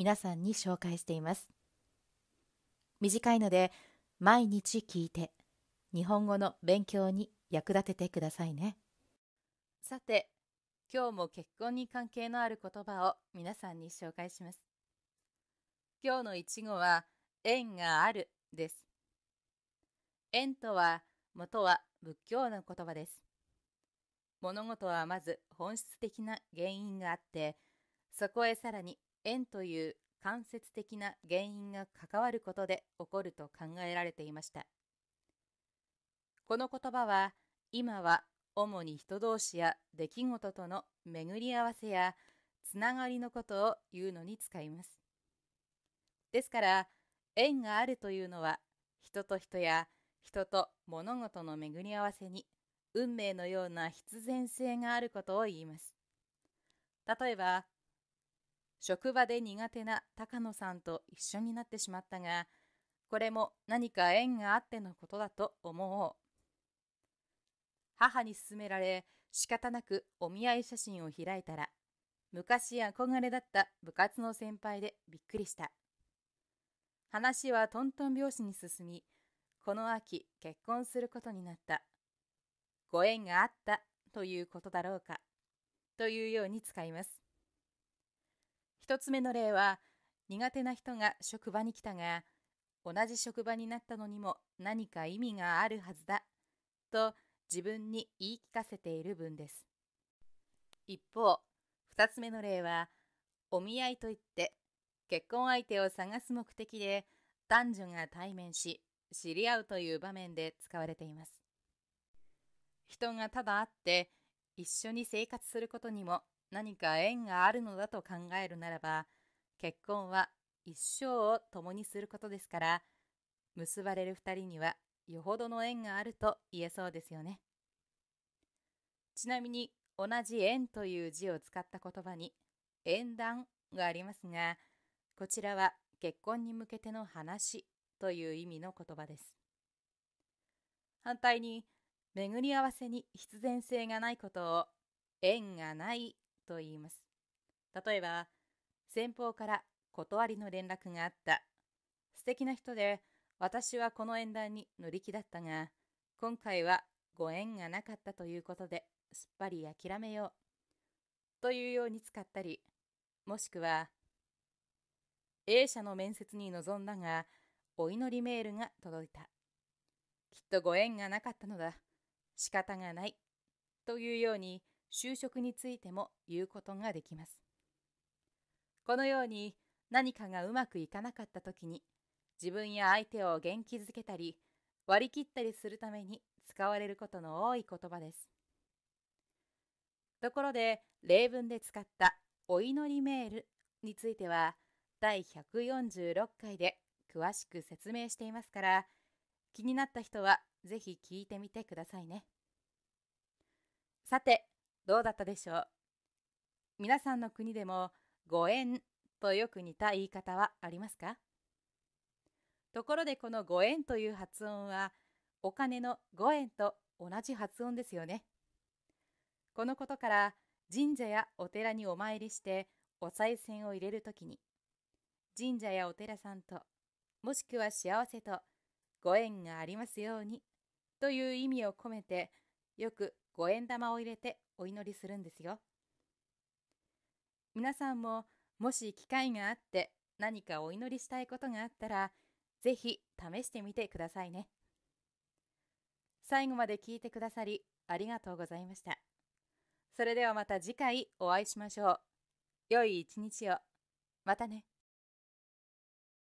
皆さんに紹介しています短いので毎日聞いて日本語の勉強に役立ててくださいねさて今日も結婚に関係のある言葉を皆さんに紹介します今日の一語は縁があるです縁とは元は仏教の言葉です物事はまず本質的な原因があってそこへさらに縁という間接的な原因が関わることで起こると考えられていました。この言葉は今は主に人同士や出来事との巡り合わせやつながりのことを言うのに使います。ですから縁があるというのは人と人や人と物事の巡り合わせに運命のような必然性があることを言います。例えば職場で苦手な高野さんと一緒になってしまったが、これも何か縁があってのことだと思う。母に勧められ、仕方なくお見合い写真を開いたら、昔憧れだった部活の先輩でびっくりした。話はトントン拍子に進み、この秋結婚することになった。ご縁があったということだろうか、というように使います。1つ目の例は苦手な人が職場に来たが同じ職場になったのにも何か意味があるはずだと自分に言い聞かせている文です一方2つ目の例はお見合いといって結婚相手を探す目的で男女が対面し知り合うという場面で使われています人がただ会って一緒に生活することにも何か縁があるのだと考えるならば結婚は一生を共にすることですから結ばれる2人にはよほどの縁があると言えそうですよねちなみに同じ縁という字を使った言葉に縁談がありますがこちらは結婚に向けての話という意味の言葉です反対に巡り合わせに必然性がないことを縁がないと言います。例えば、先方から断りの連絡があった。素敵な人で、私はこの縁談に乗り気だったが、今回はご縁がなかったということで、すっぱり諦めよう。というように使ったり、もしくは、A 社の面接に臨んだが、お祈りメールが届いた。きっとご縁がなかったのだ。仕方がない。というように、就職についても言うことができます。このように何かがうまくいかなかった時に自分や相手を元気づけたり割り切ったりするために使われることの多い言葉です。ところで例文で使った「お祈りメール」については第146回で詳しく説明していますから気になった人は是非聞いてみてくださいね。さてどうだったでしょう皆さんの国でもご縁とよく似た言い方はありますかところでこのご縁という発音はお金のご縁」と同じ発音ですよねこのことから神社やお寺にお参りしてお賽銭を入れるときに神社やお寺さんともしくは幸せとご縁がありますようにという意味を込めてよく五円玉を入れてお祈りするんですよ。皆さんももし機会があって何かお祈りしたいことがあったらぜひ試してみてくださいね。最後まで聞いてくださりありがとうございました。それではまた次回お会いしましょう。良い一日を。またね。